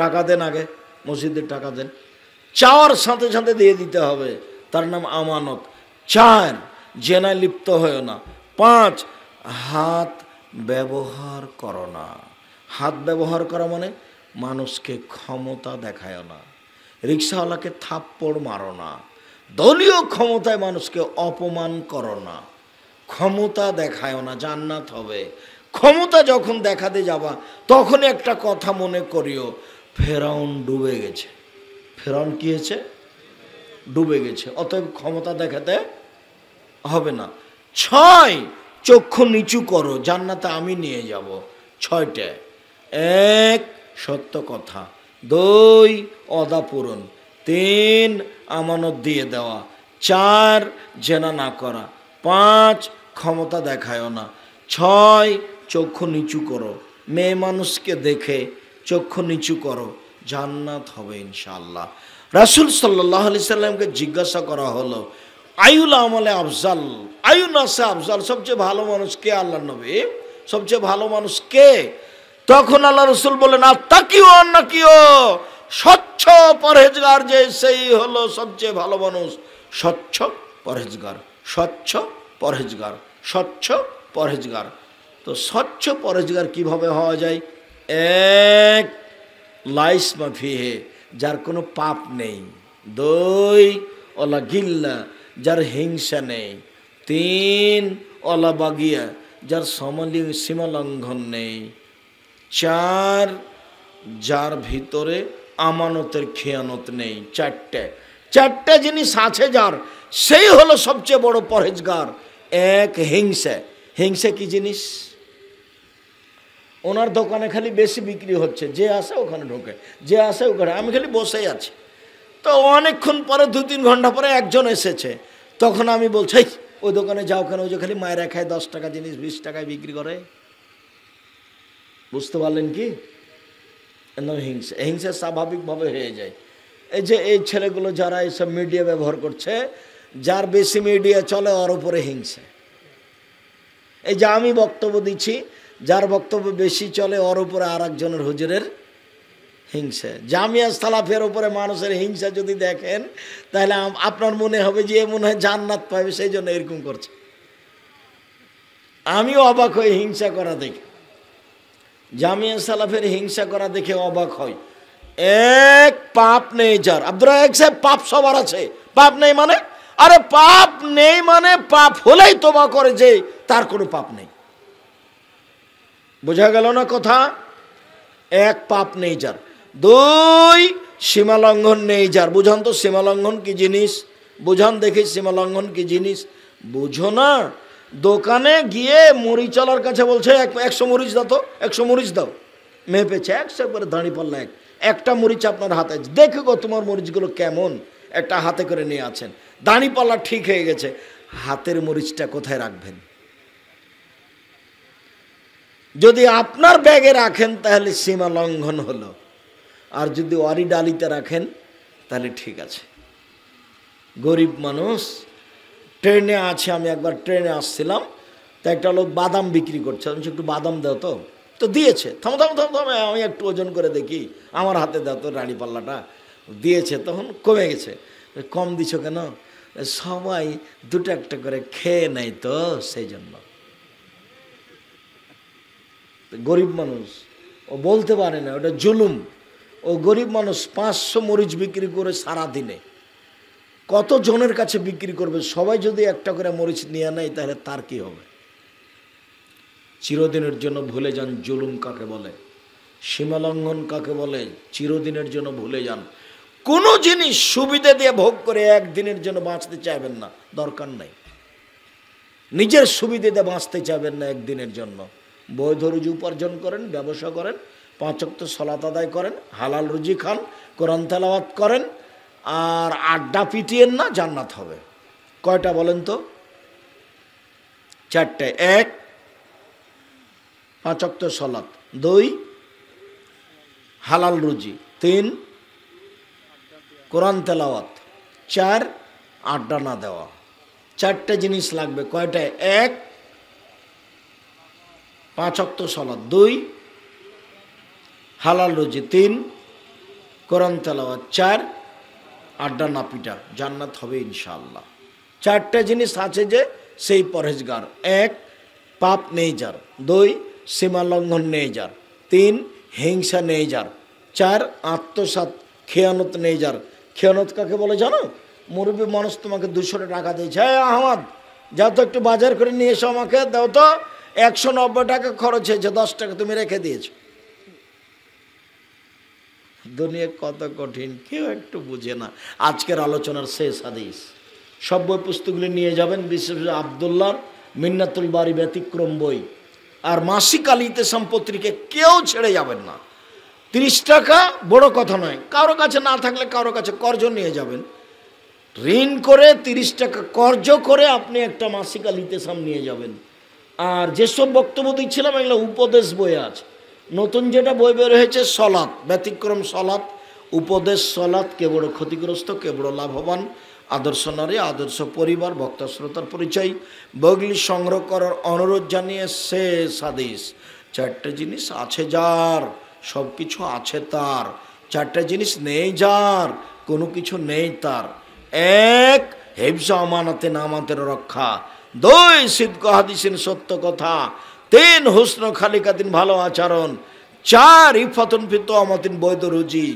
S1: টাকা দেন আগে মসজিদের টাকা দেন চাওয়ার সাথে সাথে দিয়ে দিতে হবে তার নাম আমানত চার জেনায় লিপ্ত হয় না পাঁচ হাত ব্যবহার করো না হাত ব্যবহার করা মানে মানুষকে ক্ষমতা দেখায় না রিক্সাওয়ালাকে থাপ্পড় মারো না দলীয় ক্ষমতায় মানুষকে অপমান করো না ক্ষমতা দেখায় না জান্নাত হবে ক্ষমতা যখন দেখাতে যাবা তখন একটা কথা মনে করিও ফেরাউন ডুবে গেছে ফেরাউন কী হয়েছে ডুবে গেছে অতএব ক্ষমতা দেখাতে হবে না ছয় চক্ষু নিচু করো জান্নাতে আমি নিয়ে যাব ছয়টা এক সত্য কথা দুই অদা পূরণ তিন আমানত দিয়ে দেওয়া চার জেনা না করা পাঁচ ক্ষমতা দেখায়ও না ছয় চক্ষু নিচু করো মেয়ে মানুষকে দেখে চক্ষু নিচু করো জান্নাত হবে ইনশাল্লাহ রাসুল সাল্লাহ আলি সাল্লামকে জিজ্ঞাসা করা হলো আয়ুল আমলে আফজাল আয়ু নাসা আফজাল সবচেয়ে ভালো মানুষ কে আল্লাহ নবী সবচেয়ে ভালো মানুষ কে তখন আল্লাহ রসুল বলেন না তাকিও না কিও স্বচ্ছ পরহেজগার যে সেই হলো সবচেয়ে ভালো মানুষ স্বচ্ছ পরহেজগার স্বচ্ছ পরহেজগার স্বচ্ছ পরহেজগার তো স্বচ্ছ পরহেজগার কিভাবে হওয়া যায় এক লাইস মাফিহে যার কোনো পাপ নেই দুই অলা গিল্লা যার হিংসা নেই তিন অলা বাগিয়া যার সমলি সীমালঙ্ঘন নেই চার যার ভিতরে আমানতের খেয়ানত নেই চারটে চারটে জিনিস আছে যার সেই হলো সবচেয়ে বড় পরেজগার এক হিংসা হিংসা কি জিনিস ওনার দোকানে খালি বেশি বিক্রি হচ্ছে যে আসে ওখানে ঢোকে যে আসে ওখানে আমি খালি বসেই আছি তো অনেকক্ষণ পরে দু তিন ঘন্টা পরে একজন এসেছে তখন আমি বলছি ওই দোকানে যাও কেন ওই যে খালি মায়ের খায় দশ টাকা জিনিস বিশ টাকায় বিক্রি করে বুঝতে পারলেন কি হিংসা হিংসা স্বাভাবিকভাবে হয়ে যায় এই যে এই ছেলেগুলো যারা এইসব মিডিয়া ব্যবহার করছে যার বেশি মিডিয়া চলে ওর উপরে হিংসা এই যে আমি বক্তব্য দিচ্ছি যার বক্তব্য বেশি চলে ওর উপরে আর একজনের হুজুরের হিংসা জামিয়া সালাফের উপরে মানুষের হিংসা যদি দেখেন তাহলে আপনার মনে হবে যে মনে হয় জান্নাত পাবে সেই জন্য এরকম করছে আমিও অবাক হই হিংসা করা দেখে জামিয়া সালাফের হিংসা করা দেখে অবাক হয় এক পাপ নেই যার আব্দুল সাহেব পাপ সবার আছে পাপ নেই মানে আরে পাপ নেই মানে পাপ হলেই তোমা করে যে তার কোনো পাপ নেই বোঝা গেল না কথা এক পাপ নেই যার দুই সীমালঙ্ঘন নেই যার বুঝান তো সীমালঙ্ঘন কি জিনিস বুঝান দেখি সীমালঙ্ঘন কি জিনিস বুঝো না দোকানে গিয়ে মরিচলার কাছে বলছে এক একশো মরিচ দাও তো একশো মরিচ দাও মেয়ে পেয়েছে একশো করে দাঁড়িয়ে পাল্লা এক একটা মরিচ আপনার হাতে দেখে গো তোমার মরিচগুলো কেমন একটা হাতে করে নিয়ে আছেন দাঁড়িপাল্লা ঠিক হয়ে গেছে হাতের মরিচটা কোথায় রাখবেন যদি আপনার ব্যাগে রাখেন তাহলে সীমা লঙ্ঘন হলো আর যদি ওয়ারি ডালিতে রাখেন তাহলে ঠিক আছে গরিব মানুষ ট্রেনে আছে আমি একবার ট্রেনে আসছিলাম তা একটা লোক বাদাম বিক্রি করছে আমি একটু বাদাম দাও তো তো দিয়েছে থামো থামো থামো থামো আমি একটু ওজন করে দেখি আমার হাতে দেও তো রানী পাল্লাটা দিয়েছে তখন কমে গেছে কম দিছ কেন সবাই দুটো একটা করে খেয়ে নেয় তো সেই জন্য গরিব মানুষ ও বলতে পারে না ওটা জুলুম ও গরিব মানুষ পাঁচশো মরিচ বিক্রি করে সারা দিনে কত জনের কাছে বিক্রি করবে সবাই যদি একটা করে মরিচ নিয়ে নেয় তাহলে তার কি হবে চিরদিনের জন্য ভুলে যান জুলুম কাকে বলে সীমালঙ্ঘন কাকে বলে চিরদিনের জন্য ভুলে যান কোনো জিনিস সুবিধা দিয়ে ভোগ করে একদিনের জন্য বাঁচতে চাইবেন না দরকার নাই নিজের সুবিধে দিয়ে বাঁচতে চাইবেন না একদিনের জন্য বৈধ রুজি উপার্জন করেন ব্যবসা করেন পাঁচক্ত সলাত আদায় করেন হালাল রুজি খান কোরআন তেলাওয়াত করেন আর আড্ডা পিটিয়েন না জান্নাত হবে কয়টা বলেন তো চারটে এক পাঁচক্ত সলাত দুই হালাল রুজি তিন কোরআন তেলাওয়াত চার আড্ডা না দেওয়া চারটে জিনিস লাগবে কয়টায় এক পাঁচ অক্ত সলাদ দুই হালাল রুজি তিন কোরআন তেলাওয়াত চার আড্ডা নাপিটা জান্নাত হবে ইনশাআল্লাহ চারটে জিনিস আছে যে সেই পরহেজগার এক পাপ নেই যার দুই সীমা লঙ্ঘন নেই যার তিন হিংসা নেই যার চার আত্মসাত খেয়ানত নেই যার খেয়ানত কাকে বলে জানো মুরব্বী মানুষ তোমাকে দুশোটা টাকা দিয়েছে হ্যাঁ আহমদ যা তো একটু বাজার করে নিয়ে এসো আমাকে দাও তো একশো নব্বই টাকা খরচ হয়েছে দশ টাকা তুমি রেখে দিয়েছ দুনিয়া কত কঠিন কেউ একটু বুঝে না আজকের আলোচনার শেষ আদেশ সব বই পুস্তকগুলি নিয়ে যাবেন বিশেষ আবদুল্লার মিন্নাতুল বাড়ি ব্যতিক্রম বই আর মাসিক আলিতে সম্পত্তিকে কেউ ছেড়ে যাবেন না তিরিশ টাকা বড় কথা নয় কারো কাছে না থাকলে কারো কাছে কর্জ নিয়ে যাবেন ঋণ করে তিরিশ টাকা কর্জ করে আপনি একটা মাসিক আলিতে সাম নিয়ে যাবেন আর যেসব বক্তব্য দিচ্ছিলাম এগুলো উপদেশ বই আছে নতুন যেটা বই বের হয়েছে সলাৎ ব্যতিক্রম সলাৎ উপদেশ সলাৎ কে বড় ক্ষতিগ্রস্ত কে বড় লাভবান আদর্শ নারী আদর্শ পরিবার বক্তা শ্রোতার পরিচয় বগলি সংগ্রহ করার অনুরোধ জানিয়ে শেষ আদেশ চারটে জিনিস আছে যার সব কিছু আছে তার চারটে জিনিস নেই যার কোনো কিছু নেই তার এক হেফজা আমানাতে নামাতের রক্ষা দুই সিদ্ধ হাদিসের সত্য কথা তিন হুসন খালিকাতিন ভালো আচরণ চার ইফাতন ফিত আমাতিন বৈধ রুজি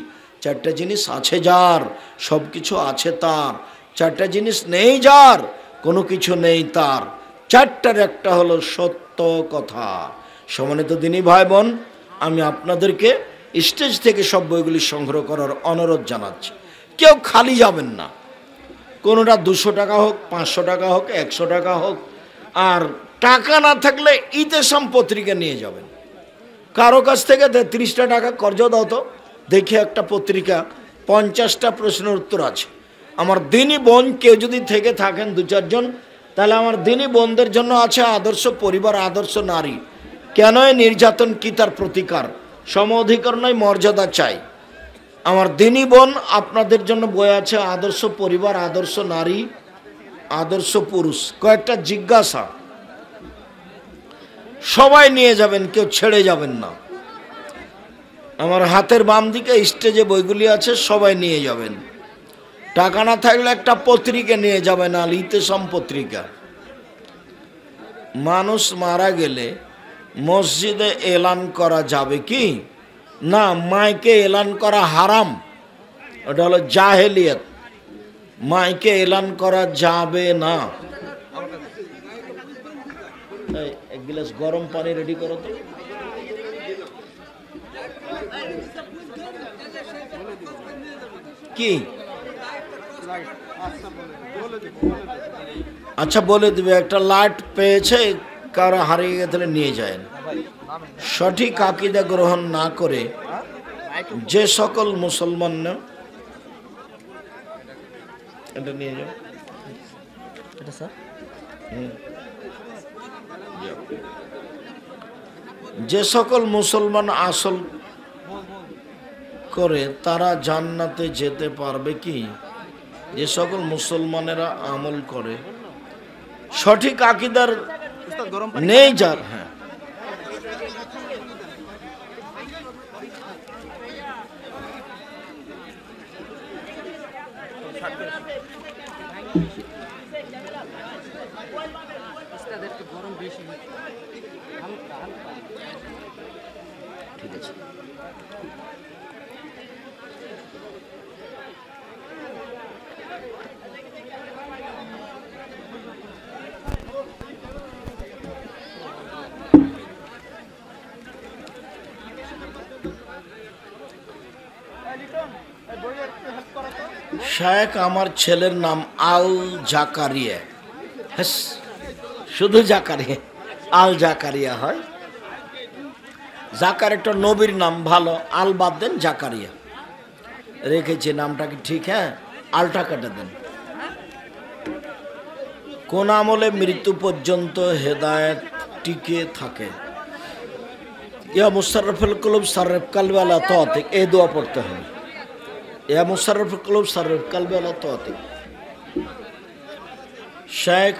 S1: চারটা জিনিস আছে যার সব কিছু আছে তার চারটা জিনিস নেই যার কোনো কিছু নেই তার চারটার একটা হলো সত্য কথা সমানিত দিনই ভাই বোন আমি আপনাদেরকে স্টেজ থেকে সব বইগুলি সংগ্রহ করার অনুরোধ জানাচ্ছি কেউ খালি যাবেন না কোনোটা দুশো টাকা হোক পাঁচশো টাকা হোক একশো টাকা হোক আর টাকা না থাকলে ইতেসাম পত্রিকা নিয়ে যাবেন কারো কাছ থেকে তেত্রিশটা টাকা কর্জ দাও তো দেখি একটা পত্রিকা পঞ্চাশটা প্রশ্নের উত্তর আছে আমার দিনই বোন কেউ যদি থেকে থাকেন দু চারজন তাহলে আমার দিনই বোনদের জন্য আছে আদর্শ পরিবার আদর্শ নারী কেন নির্যাতন কি তার প্রতিকার সম অধিকার নয় মর্যাদা চাই আমার দিনী বোন আপনাদের জন্য বই আছে আদর্শ পরিবার আদর্শ নারী আদর্শ পুরুষ কয়েকটা জিজ্ঞাসা সবাই নিয়ে যাবেন কেউ ছেড়ে যাবেন না আমার হাতের বাম দিকে স্টেজে বইগুলি আছে সবাই নিয়ে যাবেন টাকা না থাকলে একটা পত্রিকা নিয়ে যাবেন আল ইতেসম পত্রিকা মানুষ মারা গেলে মসজিদে এলান করা যাবে কি না মাইকে এলান করা হারাম ওটা হলো জাহেলিয়ত মাইকে এলান করা যাবে না এক গ্লাস গরম পানি রেডি করো তো কি আচ্ছা বলে দিবে একটা লাইট পেয়েছে কারো হারিয়ে গেলে নিয়ে যায় সঠিক আকিদা গ্রহণ না করে যে সকল মুসলমান যে সকল মুসলমান আসল করে তারা জান্নাতে যেতে পারবে কি যে সকল মুসলমানেরা আমল করে সঠিক আকিদার নেই যার হ্যাঁ তাদেরকে গরম বেশি ঠিক আছে শায়েক আমার ছেলের নাম আল জাকারিয়া হ্যাঁ শুধু জাকারিয়া আল জাকারিয়া হয় জাকার একটা নবীর নাম ভালো আল বাদ দেন জাকারিয়া রেখেছি নামটা কি ঠিক হ্যাঁ আলটা কাটা দেন কোন আমলে মৃত্যু পর্যন্ত হেদায়ত টিকে থাকে ইয়া মুশারফুল কলব সারেফ কালবালা তো এ দোয়া পড়তে হয় ইয়া মুসারফ কলব সারফ কালবে শেখ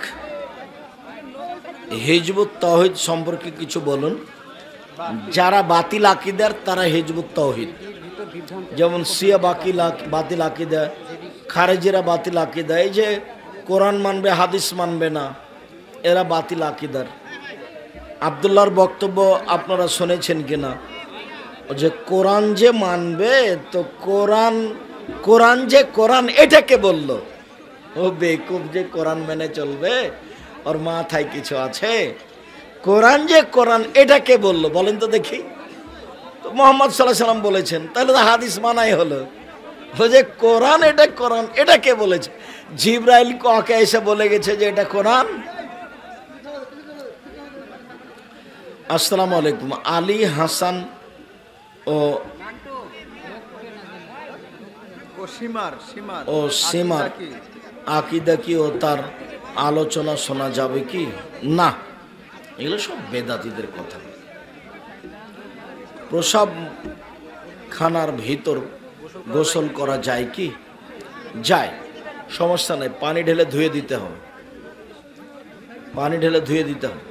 S1: হিজবুত তাহিদ সম্পর্কে কিছু বলুন যারা বাতিল আকিদার তারা হিজবুত তাহিদ যেমন সিয়া বাকিল বাতিল আকিদা খারেজিরা বাতিল আকিদা এই যে কোরআন মানবে হাদিস মানবে না এরা বাতিল আকিদার আবদুল্লাহর বক্তব্য আপনারা শুনেছেন কিনা যে কোরআন যে মানবে তো কোরআন কোরআন যে কোরআন এটাকে বলল ও বেকুব যে কোরআন মেনে চলবে ওর মাথায় কিছু আছে কোরআন যে কোরআন এটাকে বলল বলেন তো দেখি তো মোহাম্মদ সাল্লাহ সাল্লাম বলেছেন তাহলে তো হাদিস মানাই হলো ও যে কোরআন এটা কোরআন কে বলেছে জিব্রাইল কাকে এসে বলে গেছে যে এটা কোরআন আসসালামু আলাইকুম আলী হাসান ও ও সীমার আকিদা কি ও তার আলোচনা শোনা যাবে কি না এগুলো সব বেদাতিদের কথা প্রসাব খানার ভিতর গোসল করা যায় কি যায় সমস্যা নেই পানি ঢেলে ধুয়ে দিতে হবে পানি ঢেলে ধুয়ে দিতে হবে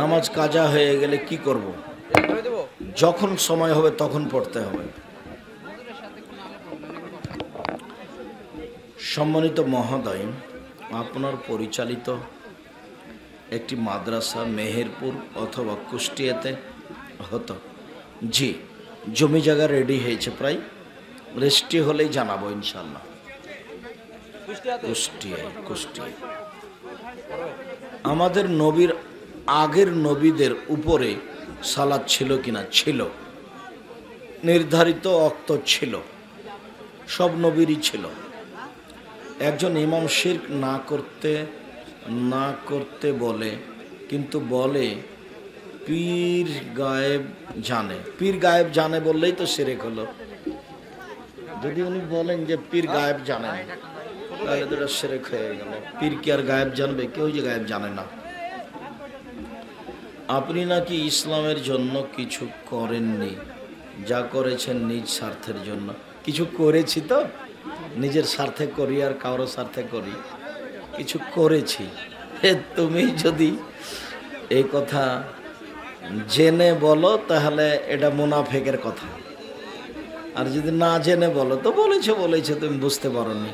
S1: নামাজ কাজা হয়ে গেলে কি করব। যখন সময় হবে তখন পড়তে হবে সম্মানিত মহোদয় আপনার পরিচালিত একটি মাদ্রাসা মেহেরপুর অথবা কুষ্টিয়াতে হতো জি জমি জায়গা রেডি হয়েছে প্রায় রেস্টি হলেই জানাবো ইনশাল্লাহ আমাদের নবীর আগের নবীদের উপরে সালাদ ছিল কিনা ছিল নির্ধারিত অক্ত ছিল সব নবীরই ছিল একজন ইমাম শির্ক না করতে না করতে বলে কিন্তু বলে পীর গায়েব জানে পীর গায়েব জানে বললেই তো সেরে হলো যদি উনি বলেন যে পীর গায়েব জানে তাহলে তো সেরে হয়ে গেল পীর কি আর গায়েব জানবে কেউ যে গায়েব জানে না আপনি নাকি ইসলামের জন্য কিছু করেননি যা করেছেন নিজ স্বার্থের জন্য কিছু করেছি তো নিজের স্বার্থে করি আর কারো স্বার্থে করি কিছু করেছি তুমি যদি এই কথা জেনে বলো তাহলে এটা মুনাফেকের কথা আর যদি না জেনে বলো তো বলেছে বলেছে তুমি বুঝতে পারো নি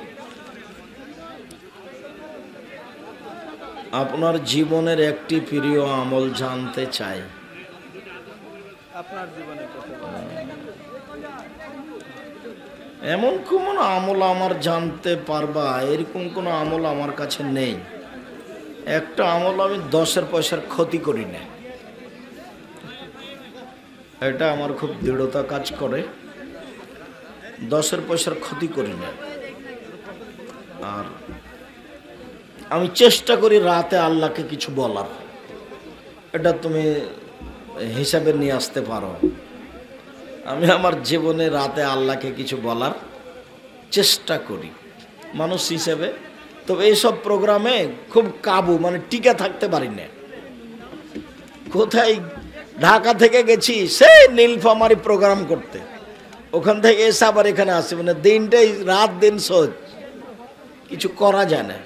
S1: আপনার জীবনের একটি প্রিয় আমল জানতে চাই এমন কোন আমল আমার জানতে পারবা এরকম কোনো আমল আমার কাছে নেই একটা আমল আমি দশের পয়সার ক্ষতি করি না এটা আমার খুব দৃঢ়তা কাজ করে দশের পয়সার ক্ষতি করি না আর আমি চেষ্টা করি রাতে আল্লাহকে কিছু বলার এটা তুমি হিসাবে নিয়ে আসতে পারো আমি আমার জীবনে রাতে আল্লাহকে কিছু বলার চেষ্টা করি মানুষ হিসেবে তবে এইসব প্রোগ্রামে খুব কাবু মানে টিকা থাকতে পারি না কোথায় ঢাকা থেকে গেছি সেই নীলফামারি প্রোগ্রাম করতে ওখান থেকে এসে আবার এখানে আসি মানে দিনটাই রাত দিন সহজ কিছু করা যায় না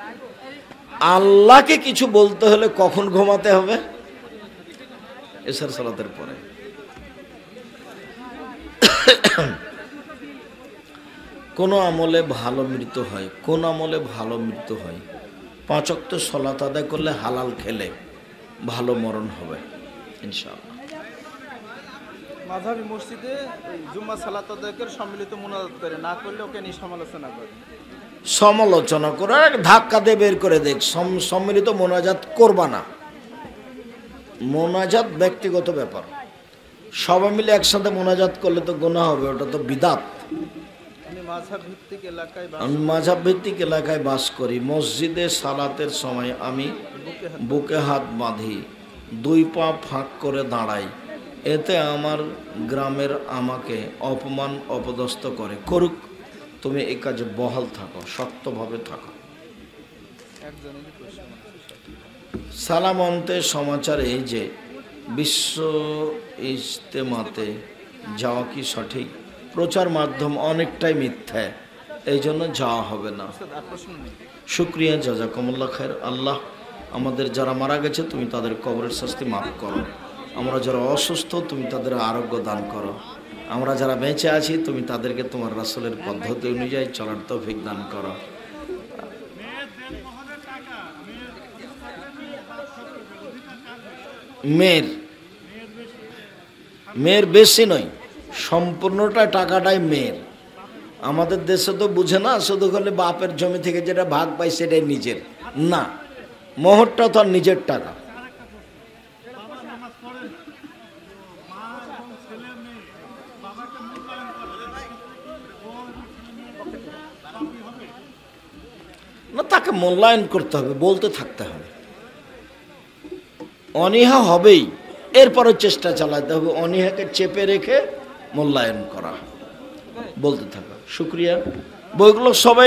S1: আল্লাহকে কিছু বলতে হলে কখন ঘুমাতে হবে এসার সালাতের পরে কোন আমলে ভালো মৃত্যু হয় কোন আমলে ভালো মৃত্যু হয় পাঁচ অক্ত সলাত আদায় করলে হালাল খেলে ভালো মরণ হবে ইনশাআল্লাহ মাঝাবি মসজিদে জুম্মা সালাত আদায় সম্মিলিত মুনাজাত করে না করলে ওকে নিয়ে সমালোচনা করে সমালোচনা করে এক ধাক্কা দিয়ে বের করে দেখ সম্মিলিত মোনাজাত করবা না মোনাজাত ব্যক্তিগত ব্যাপার সবাই মিলে একসাথে মোনাজাত করলে তো গোনা হবে ওটা তো বিদাত আমি মাঝাব ভিত্তিক এলাকায় বাস করি মসজিদে সালাতের সময় আমি বুকে হাত বাঁধি দুই পা ফাঁক করে দাঁড়াই এতে আমার গ্রামের আমাকে অপমান অপদস্থ করে করুক তুমি এই কাজে বহাল থাকো শক্তভাবে থাকো সালাম অন্তের সমাচার এই যে বিশ্ব ইজতেমাতে যাওয়া কি সঠিক প্রচার মাধ্যম অনেকটাই মিথ্যা এই জন্য যাওয়া হবে না শুক্রিয়া কমল্লা খায়ের আল্লাহ আমাদের যারা মারা গেছে তুমি তাদের কবরের শাস্তি মাফ করো আমরা যারা অসুস্থ তুমি তাদের আরোগ্য দান করো আমরা যারা বেঁচে আছি তুমি তাদেরকে তোমার রাসলের পদ্ধতি অনুযায়ী চলার তৌফিক দান করো মেয়ের মেয়ের বেশি নয় সম্পূর্ণটা টাকাটাই মেয়ের আমাদের দেশে তো বুঝে না শুধু হলে বাপের জমি থেকে যেটা ভাগ পাই সেটাই নিজের না মোহরটা তো আর নিজের টাকা না তাকে মূল্যায়ন করতে হবে বলতে থাকতে হবে অনীহা হবেই এরপরে চেষ্টা চালাতে হবে অনীহাকে চেপে রেখে মূল্যায়ন করা বলতে থাকা শুক্রিয়া বইগুলো সবাই